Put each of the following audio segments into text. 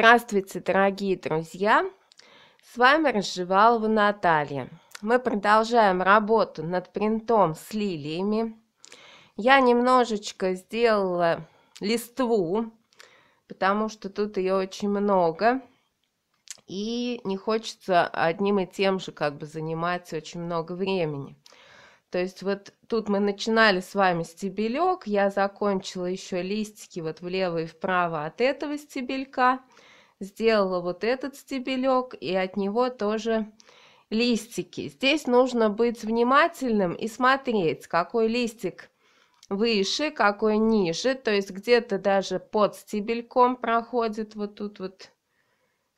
Здравствуйте, дорогие друзья! С вами Разжевалова Наталья. Мы продолжаем работу над принтом с лилиями. Я немножечко сделала листву, потому что тут ее очень много. И не хочется одним и тем же как бы заниматься очень много времени. То есть вот тут мы начинали с вами стебелек, я закончила еще листики вот влево и вправо от этого стебелька – сделала вот этот стебелек, и от него тоже листики. Здесь нужно быть внимательным и смотреть, какой листик выше, какой ниже, то есть где-то даже под стебельком проходит вот тут вот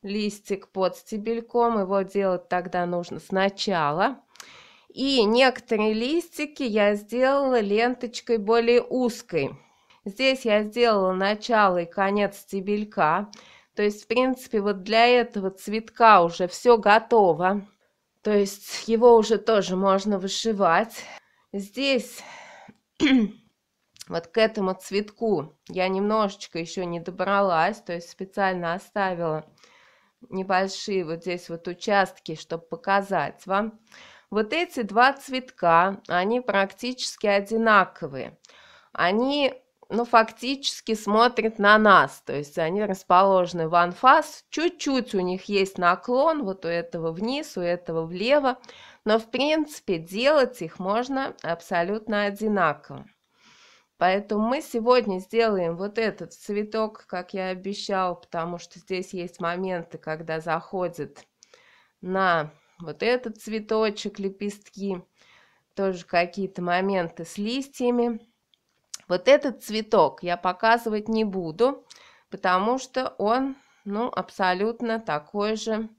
листик под стебельком, его делать тогда нужно сначала. И некоторые листики я сделала ленточкой более узкой. Здесь я сделала начало и конец стебелька. То есть, в принципе, вот для этого цветка уже все готово. То есть его уже тоже можно вышивать. Здесь вот к этому цветку я немножечко еще не добралась, то есть специально оставила небольшие вот здесь вот участки, чтобы показать вам. Вот эти два цветка, они практически одинаковые. Они ну, фактически смотрит на нас. То есть они расположены в анфас, чуть-чуть у них есть наклон, вот у этого вниз, у этого влево, но, в принципе, делать их можно абсолютно одинаково. Поэтому мы сегодня сделаем вот этот цветок, как я обещал, потому что здесь есть моменты, когда заходит на вот этот цветочек лепестки, тоже какие-то моменты с листьями. Вот этот цветок я показывать не буду, потому что он, ну, абсолютно такой же,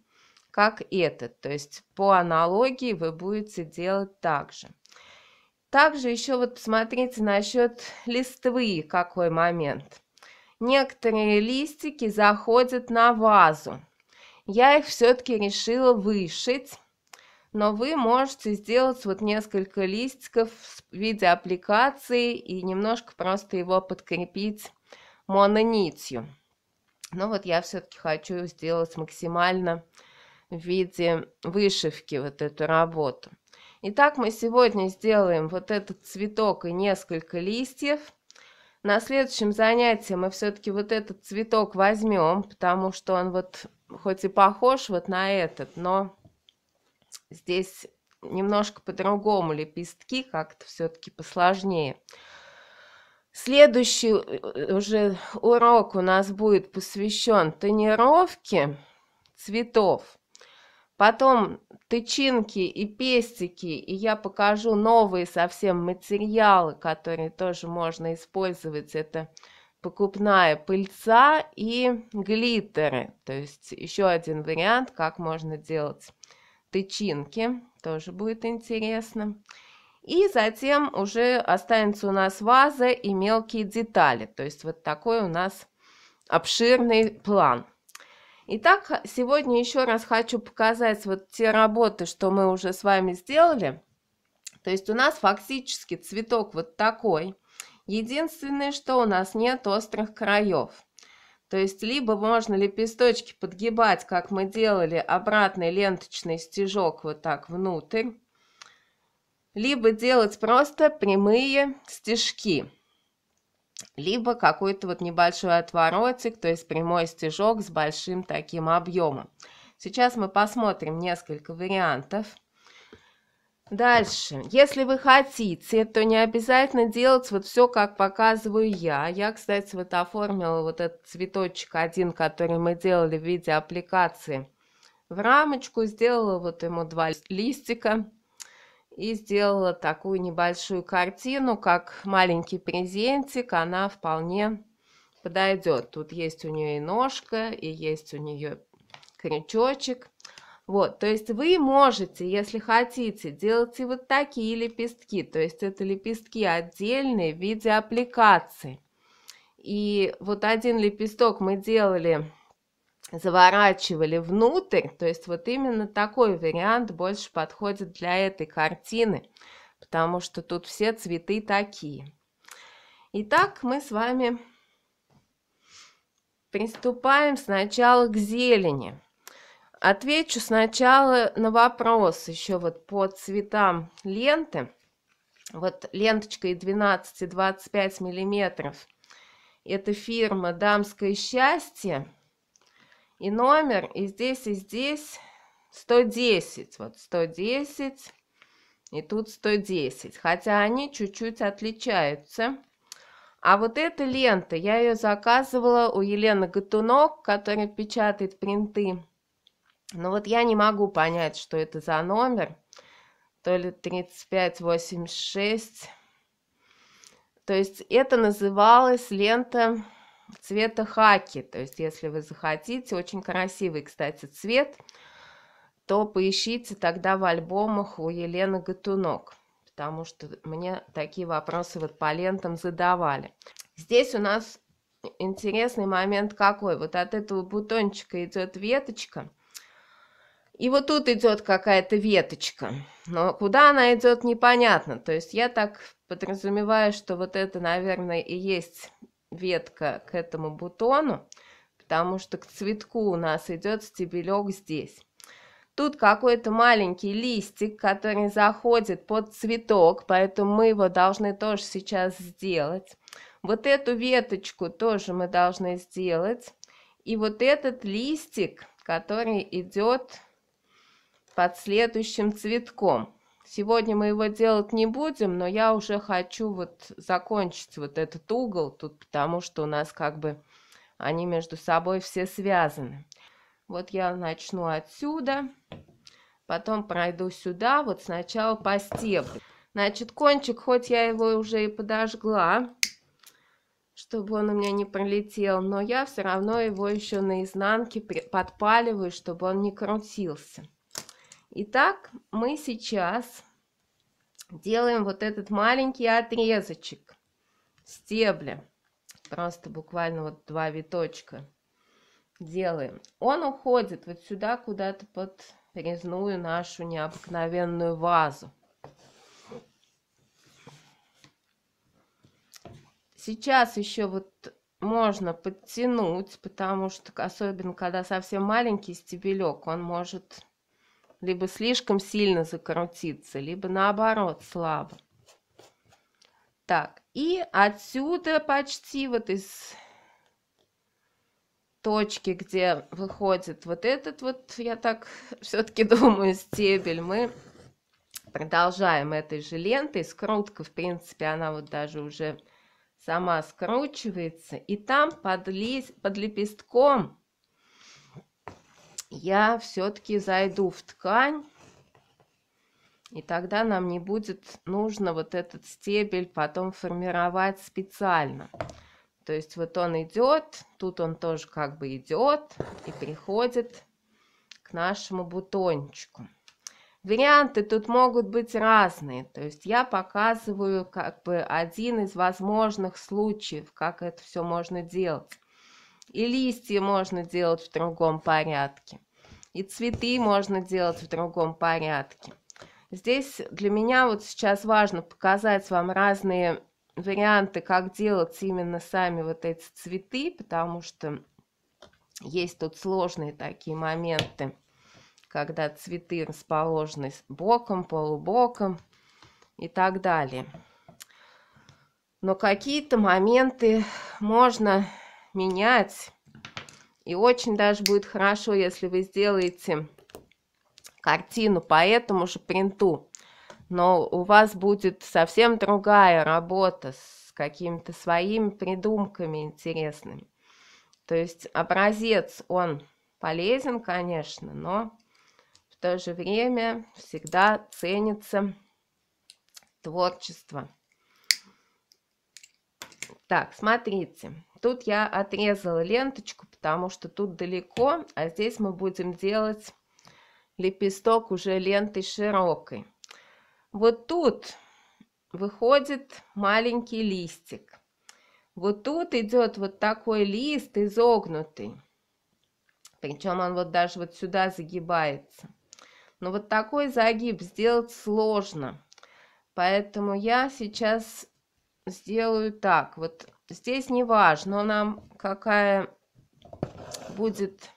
как этот. То есть по аналогии вы будете делать так же. Также еще вот посмотрите насчет листвы, какой момент. Некоторые листики заходят на вазу. Я их все-таки решила вышить, но вы можете сделать вот несколько листиков в виде аппликации и немножко просто его подкрепить мононитью. Но вот я все-таки хочу сделать максимально в виде вышивки вот эту работу. Итак, мы сегодня сделаем вот этот цветок и несколько листьев. На следующем занятии мы все-таки вот этот цветок возьмем, потому что он вот хоть и похож вот на этот, но Здесь немножко по-другому лепестки, как-то все-таки посложнее. Следующий э, э, уже урок у нас будет посвящен тонировке цветов. Потом тычинки и пестики, и я покажу новые совсем материалы, которые тоже можно использовать. Это покупная пыльца и глиттеры, то есть еще один вариант, как можно делать тычинки, тоже будет интересно. И затем уже останется у нас ваза и мелкие детали, то есть вот такой у нас обширный план. Итак, сегодня еще раз хочу показать вот те работы, что мы уже с вами сделали. То есть у нас фактически цветок вот такой. Единственное, что у нас нет острых краев. То есть либо можно лепесточки подгибать, как мы делали, обратный ленточный стежок вот так внутрь, либо делать просто прямые стежки, либо какой-то вот небольшой отворотик, то есть прямой стежок с большим таким объемом. Сейчас мы посмотрим несколько вариантов. Дальше. Если вы хотите, то не обязательно делать вот все, как показываю я. Я, кстати, вот оформила вот этот цветочек один, который мы делали в виде аппликации в рамочку, сделала вот ему два листика и сделала такую небольшую картину, как маленький презентик, она вполне подойдет. Тут есть у нее и ножка, и есть у нее крючочек – вот, то есть вы можете, если хотите, делать и вот такие лепестки, то есть это лепестки отдельные в виде аппликации. И вот один лепесток мы делали, заворачивали внутрь, то есть вот именно такой вариант больше подходит для этой картины, потому что тут все цветы такие. Итак, мы с вами приступаем сначала к зелени. Отвечу сначала на вопрос еще вот по цветам ленты. Вот ленточкой 12 и 25 миллиметров. Это фирма «Дамское счастье». И номер и здесь, и здесь 110. Вот 110 и тут 110. Хотя они чуть-чуть отличаются. А вот эта лента, я ее заказывала у Елены Гатунок, которая печатает принты ну вот я не могу понять, что это за номер. То ли 3586. То есть это называлась лента цвета хаки. То есть если вы захотите, очень красивый, кстати, цвет, то поищите тогда в альбомах у Елены Гатунок. Потому что мне такие вопросы вот по лентам задавали. Здесь у нас интересный момент какой. Вот от этого бутончика идет веточка – и вот тут идет какая-то веточка, но куда она идет, непонятно. То есть я так подразумеваю, что вот это, наверное, и есть ветка к этому бутону, потому что к цветку у нас идет стебелек здесь. Тут какой-то маленький листик, который заходит под цветок, поэтому мы его должны тоже сейчас сделать. Вот эту веточку тоже мы должны сделать. И вот этот листик, который идет под следующим цветком. Сегодня мы его делать не будем, но я уже хочу вот закончить вот этот угол тут, потому что у нас как бы они между собой все связаны. Вот я начну отсюда, потом пройду сюда, вот сначала по стеблю. Значит, кончик, хоть я его уже и подожгла, чтобы он у меня не пролетел, но я все равно его еще на изнанке подпаливаю, чтобы он не крутился. Итак, мы сейчас делаем вот этот маленький отрезочек стебля. Просто буквально вот два виточка делаем. Он уходит вот сюда куда-то под резную нашу необыкновенную вазу. Сейчас еще вот можно подтянуть, потому что, особенно когда совсем маленький стебелек, он может либо слишком сильно закрутиться, либо наоборот слабо. Так, и отсюда почти вот из точки, где выходит вот этот вот, я так все-таки думаю, стебель, мы продолжаем этой же лентой. Скрутка, в принципе, она вот даже уже сама скручивается. И там под, лист, под лепестком я все-таки зайду в ткань, и тогда нам не будет нужно вот этот стебель потом формировать специально. То есть вот он идет, тут он тоже как бы идет и приходит к нашему бутончику. Варианты тут могут быть разные, то есть я показываю как бы один из возможных случаев, как это все можно делать. И листья можно делать в другом порядке. И цветы можно делать в другом порядке. Здесь для меня вот сейчас важно показать вам разные варианты, как делать именно сами вот эти цветы, потому что есть тут сложные такие моменты, когда цветы расположены боком, полубоком и так далее. Но какие-то моменты можно менять. И очень даже будет хорошо, если вы сделаете картину по этому же принту. Но у вас будет совсем другая работа с какими-то своими придумками интересными. То есть образец, он полезен, конечно, но в то же время всегда ценится творчество. Так, смотрите, тут я отрезала ленточку, потому что тут далеко, а здесь мы будем делать лепесток уже лентой широкой. Вот тут выходит маленький листик. Вот тут идет вот такой лист изогнутый. Причем он вот даже вот сюда загибается. Но вот такой загиб сделать сложно. Поэтому я сейчас сделаю так. Вот Здесь не важно нам, какая будет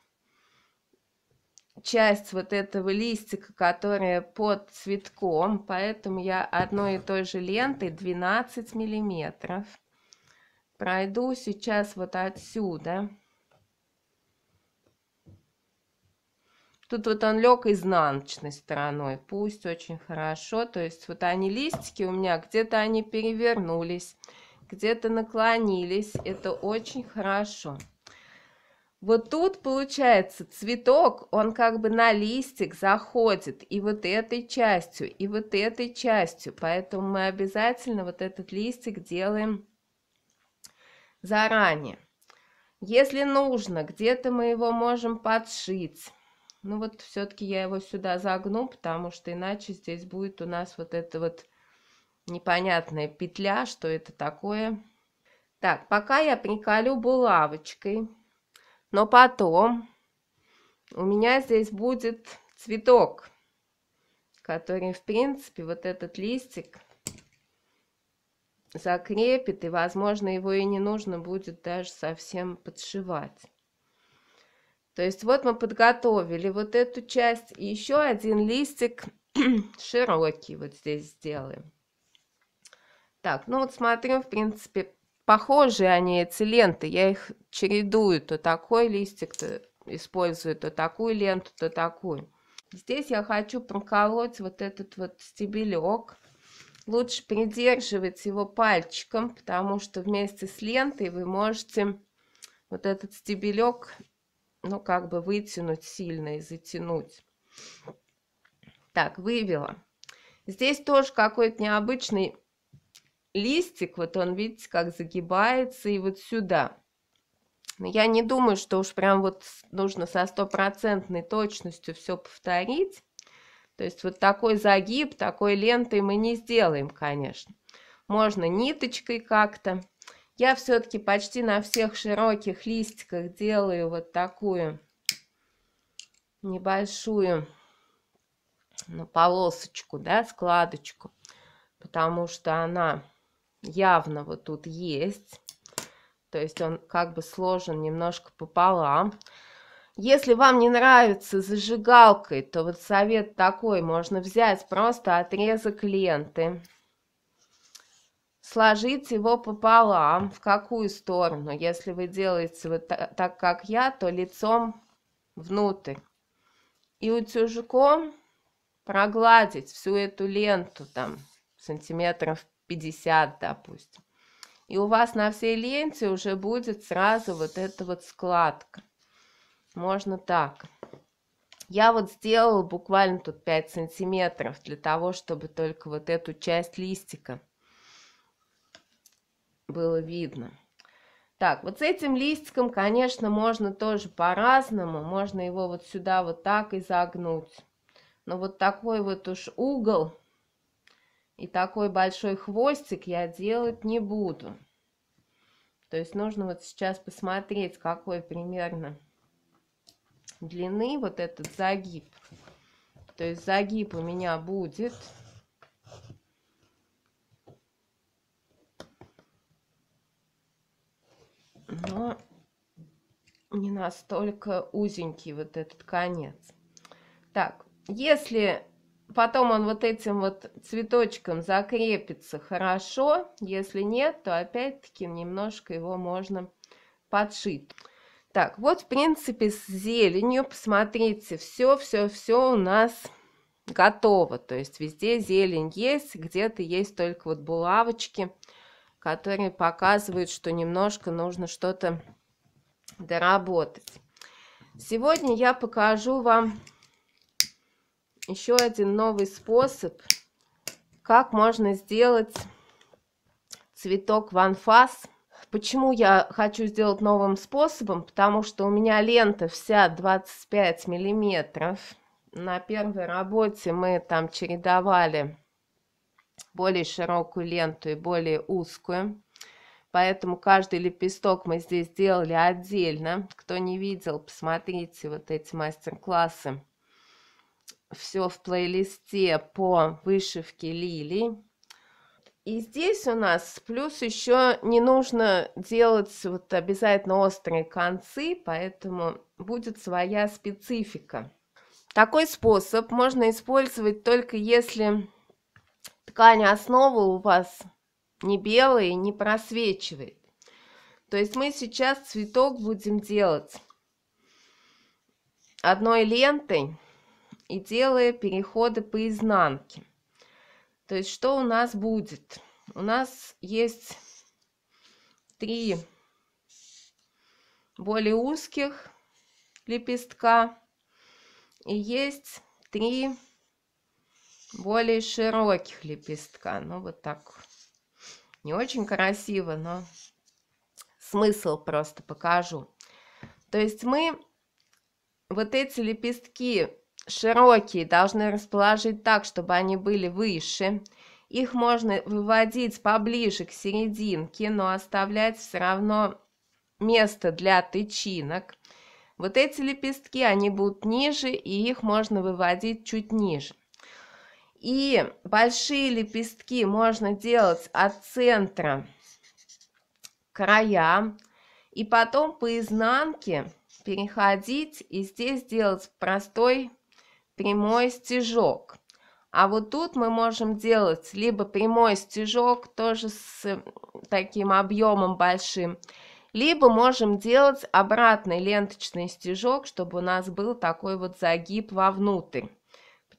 часть вот этого листика, которая под цветком, поэтому я одной и той же лентой 12 миллиметров пройду сейчас вот отсюда. Тут вот он лег изнаночной стороной, пусть очень хорошо, то есть вот они листики у меня, где-то они перевернулись, где-то наклонились, это очень хорошо. Вот тут получается цветок, он как бы на листик заходит и вот этой частью, и вот этой частью. Поэтому мы обязательно вот этот листик делаем заранее. Если нужно, где-то мы его можем подшить. Ну вот все-таки я его сюда загну, потому что иначе здесь будет у нас вот это вот непонятная петля, что это такое. Так, пока я приколю булавочкой, но потом у меня здесь будет цветок, который, в принципе, вот этот листик закрепит, и, возможно, его и не нужно будет даже совсем подшивать. То есть вот мы подготовили вот эту часть, и еще один листик широкий вот здесь сделаем. Так, ну вот смотрю, в принципе, похожие они эти ленты. Я их чередую, то такой листик -то использую, то такую ленту, то такую. Здесь я хочу проколоть вот этот вот стебелек. Лучше придерживать его пальчиком, потому что вместе с лентой вы можете вот этот стебелек, ну, как бы вытянуть сильно и затянуть. Так, вывела. Здесь тоже какой-то необычный листик, вот он, видите, как загибается, и вот сюда. Но я не думаю, что уж прям вот нужно со стопроцентной точностью все повторить. То есть вот такой загиб, такой лентой мы не сделаем, конечно. Можно ниточкой как-то. Я все-таки почти на всех широких листиках делаю вот такую небольшую ну, полосочку, да, складочку, потому что она явно вот тут есть. То есть он как бы сложен немножко пополам. Если вам не нравится зажигалкой, то вот совет такой, можно взять просто отрезок ленты, сложить его пополам, в какую сторону. Если вы делаете вот так, так как я, то лицом внутрь. И утюжком прогладить всю эту ленту там сантиметров 50, допустим. И у вас на всей ленте уже будет сразу вот эта вот складка. Можно так. Я вот сделала буквально тут 5 сантиметров для того, чтобы только вот эту часть листика было видно. Так, вот с этим листиком, конечно, можно тоже по-разному. Можно его вот сюда вот так и загнуть. Но вот такой вот уж угол и такой большой хвостик я делать не буду. То есть нужно вот сейчас посмотреть, какой примерно длины вот этот загиб. То есть загиб у меня будет. Но не настолько узенький вот этот конец. Так, если потом он вот этим вот цветочком закрепится хорошо. Если нет, то опять-таки немножко его можно подшить. Так, вот, в принципе, с зеленью, посмотрите, все, все, все у нас готово. То есть везде зелень есть, где-то есть только вот булавочки, которые показывают, что немножко нужно что-то доработать. Сегодня я покажу вам еще один новый способ, как можно сделать цветок в анфас. Почему я хочу сделать новым способом? Потому что у меня лента вся 25 миллиметров. На первой работе мы там чередовали более широкую ленту и более узкую. Поэтому каждый лепесток мы здесь делали отдельно. Кто не видел, посмотрите вот эти мастер-классы все в плейлисте по вышивке Лили. И здесь у нас плюс еще не нужно делать вот обязательно острые концы, поэтому будет своя специфика. Такой способ можно использовать только если ткань основы у вас не белая и не просвечивает. То есть мы сейчас цветок будем делать одной лентой и делая переходы по изнанке. То есть что у нас будет? У нас есть три более узких лепестка и есть три более широких лепестка. Ну вот так не очень красиво, но смысл просто покажу. То есть мы вот эти лепестки широкие должны расположить так, чтобы они были выше. Их можно выводить поближе к серединке, но оставлять все равно место для тычинок. Вот эти лепестки, они будут ниже, и их можно выводить чуть ниже. И большие лепестки можно делать от центра края, и потом по изнанке переходить и здесь делать простой прямой стежок. А вот тут мы можем делать либо прямой стежок, тоже с таким объемом большим, либо можем делать обратный ленточный стежок, чтобы у нас был такой вот загиб вовнутрь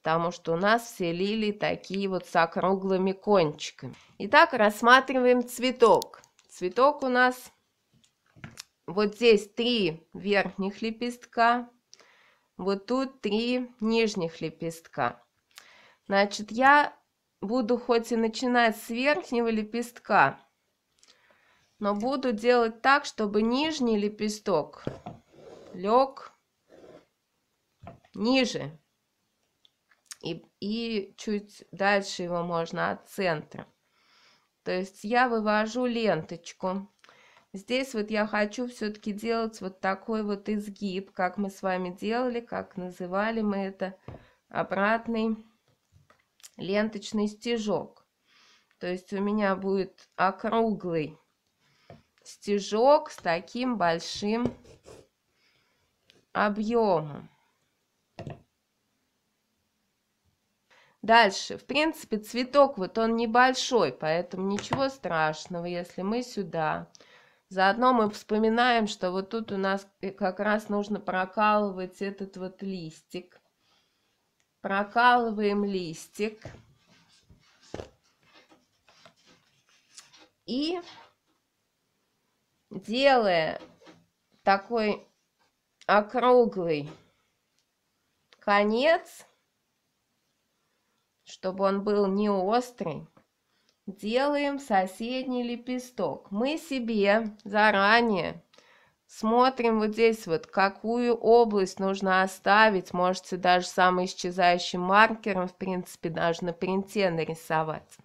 потому что у нас все лилии такие вот с округлыми кончиками. Итак, рассматриваем цветок. Цветок у нас вот здесь три верхних лепестка, вот тут три нижних лепестка. Значит, я буду хоть и начинать с верхнего лепестка, но буду делать так, чтобы нижний лепесток лег ниже. И, и чуть дальше его можно от центра. То есть я вывожу ленточку. Здесь вот я хочу все-таки делать вот такой вот изгиб, как мы с вами делали, как называли мы это, обратный ленточный стежок. То есть у меня будет округлый стежок с таким большим объемом. Дальше, в принципе, цветок вот он небольшой, поэтому ничего страшного, если мы сюда Заодно мы вспоминаем, что вот тут у нас э, как раз нужно прокалывать этот вот листик. Прокалываем листик. И делая такой округлый конец, чтобы он был не острый, делаем соседний лепесток. Мы себе заранее смотрим вот здесь вот, какую область нужно оставить. Можете даже самым исчезающим маркером, в принципе, даже на принте нарисовать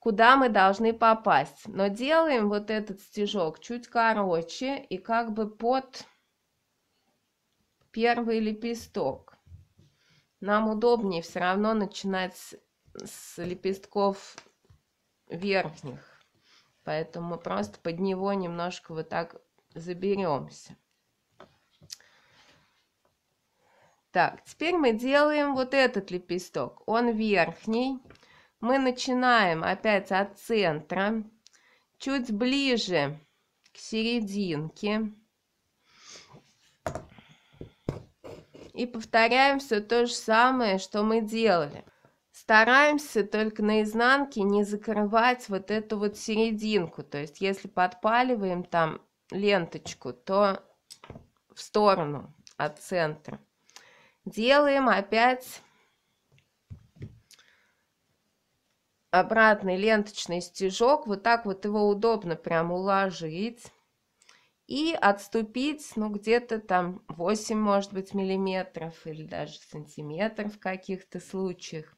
куда мы должны попасть. Но делаем вот этот стежок чуть короче и как бы под первый лепесток. Нам удобнее все равно начинать с лепестков верхних. Поэтому просто под него немножко вот так заберемся. Так, теперь мы делаем вот этот лепесток. Он верхний. Мы начинаем опять от центра, чуть ближе к серединке. И повторяем все то же самое, что мы делали стараемся только на изнанке не закрывать вот эту вот серединку. То есть, если подпаливаем там ленточку, то в сторону от центра. Делаем опять обратный ленточный стежок. Вот так вот его удобно прям уложить. И отступить, ну, где-то там 8, может быть, миллиметров или даже сантиметров в каких-то случаях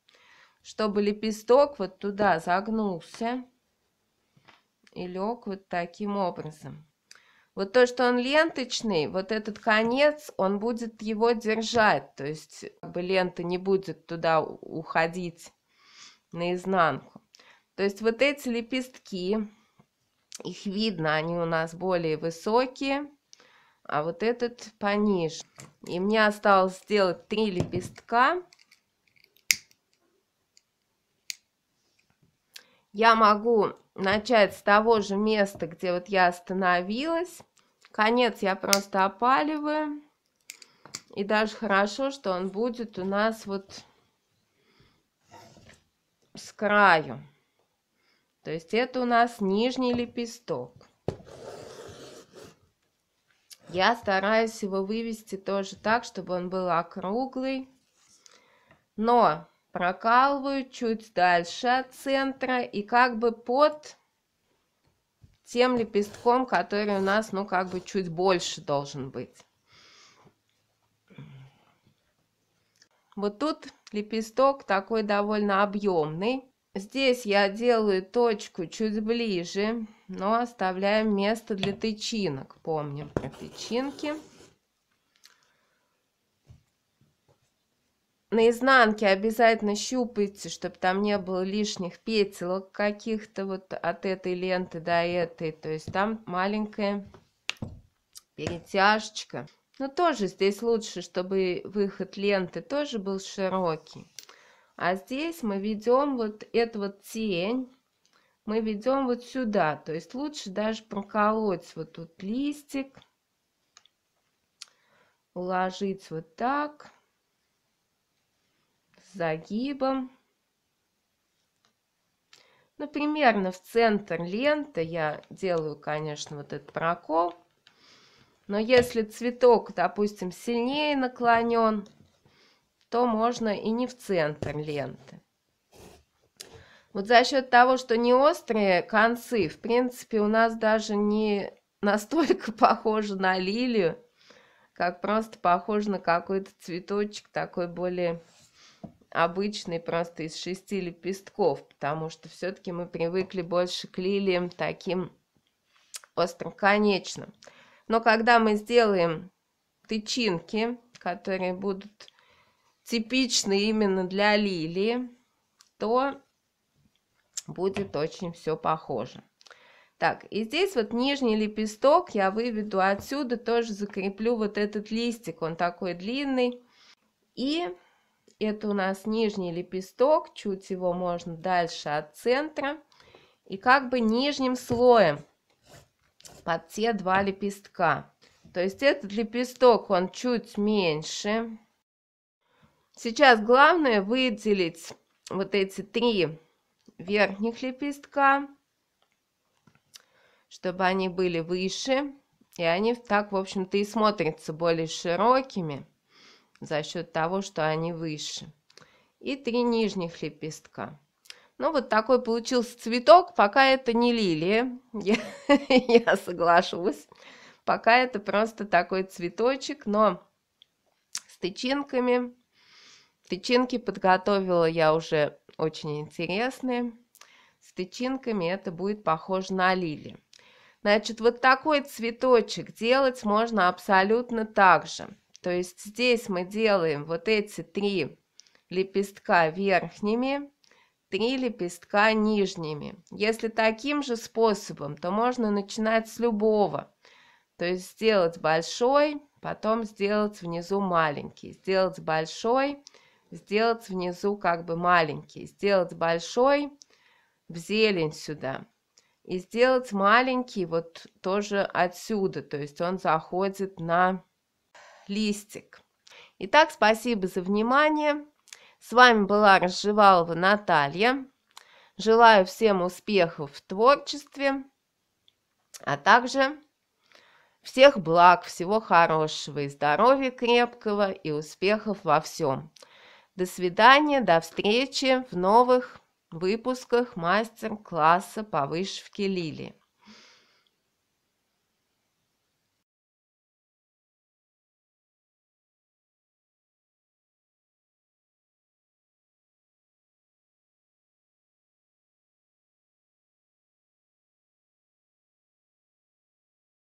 чтобы лепесток вот туда загнулся и лег вот таким образом. Вот то, что он ленточный, вот этот конец, он будет его держать, то есть как бы лента не будет туда уходить наизнанку. То есть вот эти лепестки, их видно, они у нас более высокие, а вот этот пониже. И мне осталось сделать три лепестка Я могу начать с того же места, где вот я остановилась. Конец я просто опаливаю. И даже хорошо, что он будет у нас вот с краю. То есть это у нас нижний лепесток. Я стараюсь его вывести тоже так, чтобы он был округлый. Но прокалываю чуть дальше от центра и как бы под тем лепестком, который у нас, ну, как бы чуть больше должен быть. Вот тут лепесток такой довольно объемный. Здесь я делаю точку чуть ближе, но оставляем место для тычинок. Помним про тычинки. на изнанке обязательно щупайте, чтобы там не было лишних петелок а каких-то вот от этой ленты до этой. То есть там маленькая перетяжечка. Но тоже здесь лучше, чтобы выход ленты тоже был широкий. А здесь мы ведем вот эту вот тень, мы ведем вот сюда. То есть лучше даже проколоть вот тут листик, уложить вот так загибом. Ну, примерно в центр ленты я делаю, конечно, вот этот прокол. Но если цветок, допустим, сильнее наклонен, то можно и не в центр ленты. Вот за счет того, что не острые концы, в принципе, у нас даже не настолько похоже на лилию, как просто похоже на какой-то цветочек такой более обычный просто из шести лепестков, потому что все-таки мы привыкли больше к лилиям таким остроконечным. Но когда мы сделаем тычинки, которые будут типичны именно для лилии, то будет очень все похоже. Так, и здесь вот нижний лепесток я выведу отсюда, тоже закреплю вот этот листик, он такой длинный. И есть это у нас нижний лепесток, чуть его можно дальше от центра. И как бы нижним слоем под те два лепестка. То есть этот лепесток, он чуть меньше. Сейчас главное выделить вот эти три верхних лепестка, чтобы они были выше. И они так, в общем-то, и смотрятся более широкими за счет того, что они выше. И три нижних лепестка. Ну, вот такой получился цветок, пока это не лилия, я, я соглашусь. Пока это просто такой цветочек, но с тычинками. Тычинки подготовила я уже очень интересные. С тычинками это будет похоже на лилию. Значит, вот такой цветочек делать можно абсолютно так же. То есть здесь мы делаем вот эти три лепестка верхними, три лепестка нижними. Если таким же способом, то можно начинать с любого. То есть сделать большой, потом сделать внизу маленький, сделать большой, сделать внизу как бы маленький, сделать большой в зелень сюда. И сделать маленький вот тоже отсюда, то есть он заходит на листик. Итак, спасибо за внимание. С вами была Разжевалова Наталья. Желаю всем успехов в творчестве, а также всех благ, всего хорошего и здоровья крепкого и успехов во всем. До свидания, до встречи в новых выпусках мастер-класса по вышивке лилии.